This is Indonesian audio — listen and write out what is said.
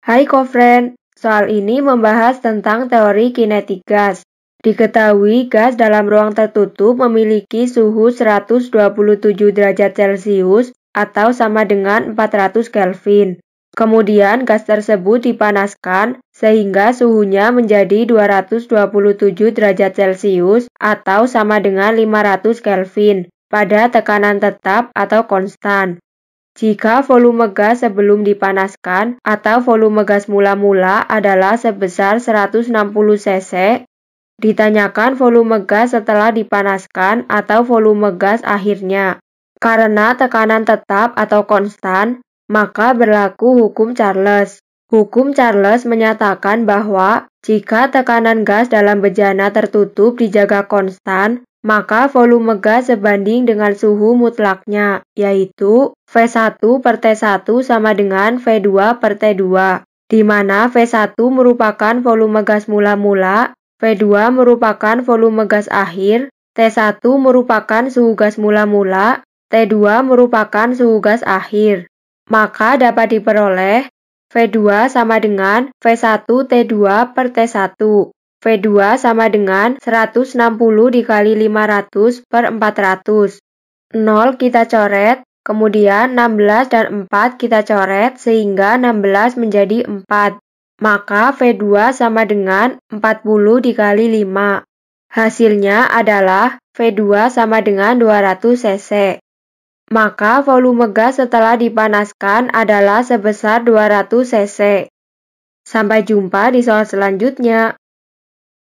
Hai kofren, soal ini membahas tentang teori kinetik gas. Diketahui gas dalam ruang tertutup memiliki suhu 127 derajat Celcius atau sama dengan 400 Kelvin. Kemudian gas tersebut dipanaskan sehingga suhunya menjadi 227 derajat Celcius atau sama dengan 500 Kelvin pada tekanan tetap atau konstan. Jika volume gas sebelum dipanaskan atau volume gas mula-mula adalah sebesar 160 cc, ditanyakan volume gas setelah dipanaskan atau volume gas akhirnya. Karena tekanan tetap atau konstan, maka berlaku hukum Charles. Hukum Charles menyatakan bahwa jika tekanan gas dalam bejana tertutup dijaga konstan, maka volume gas sebanding dengan suhu mutlaknya, yaitu V1 per T1 sama dengan V2 per T2, di mana V1 merupakan volume gas mula-mula, V2 merupakan volume gas akhir, T1 merupakan suhu gas mula-mula, T2 merupakan suhu gas akhir. Maka dapat diperoleh V2 sama dengan V1 T2 per T1. V2 sama dengan 160 dikali 500 per 400. 0 kita coret, Kemudian 16 dan 4 kita coret sehingga 16 menjadi 4. Maka V2 sama dengan 40 dikali 5. Hasilnya adalah V2 sama dengan 200 cc. Maka volume gas setelah dipanaskan adalah sebesar 200 cc. Sampai jumpa di soal selanjutnya.